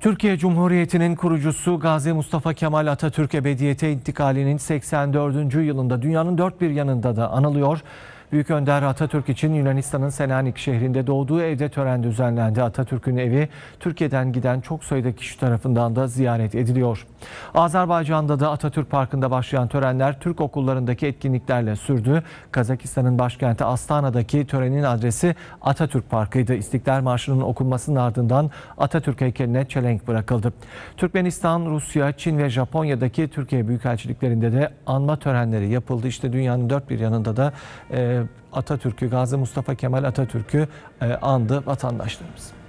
Türkiye Cumhuriyeti'nin kurucusu Gazi Mustafa Kemal Atatürk ebediyete intikalinin 84. yılında dünyanın dört bir yanında da anılıyor. Büyük Önder Atatürk için Yunanistan'ın Selanik şehrinde doğduğu evde tören düzenlendi. Atatürk'ün evi Türkiye'den giden çok sayıda kişi tarafından da ziyaret ediliyor. Azerbaycan'da da Atatürk Parkı'nda başlayan törenler Türk okullarındaki etkinliklerle sürdü. Kazakistan'ın başkenti Astana'daki törenin adresi Atatürk Parkı'ydı. İstiklal Marşı'nın okunmasının ardından Atatürk heykeline çelenk bırakıldı. Türkmenistan, Rusya, Çin ve Japonya'daki Türkiye Büyükelçiliklerinde de anma törenleri yapıldı. İşte dünyanın dört bir yanında da e, Atatürk'ü, Gazi Mustafa Kemal Atatürk'ü e, andı vatandaşlarımız.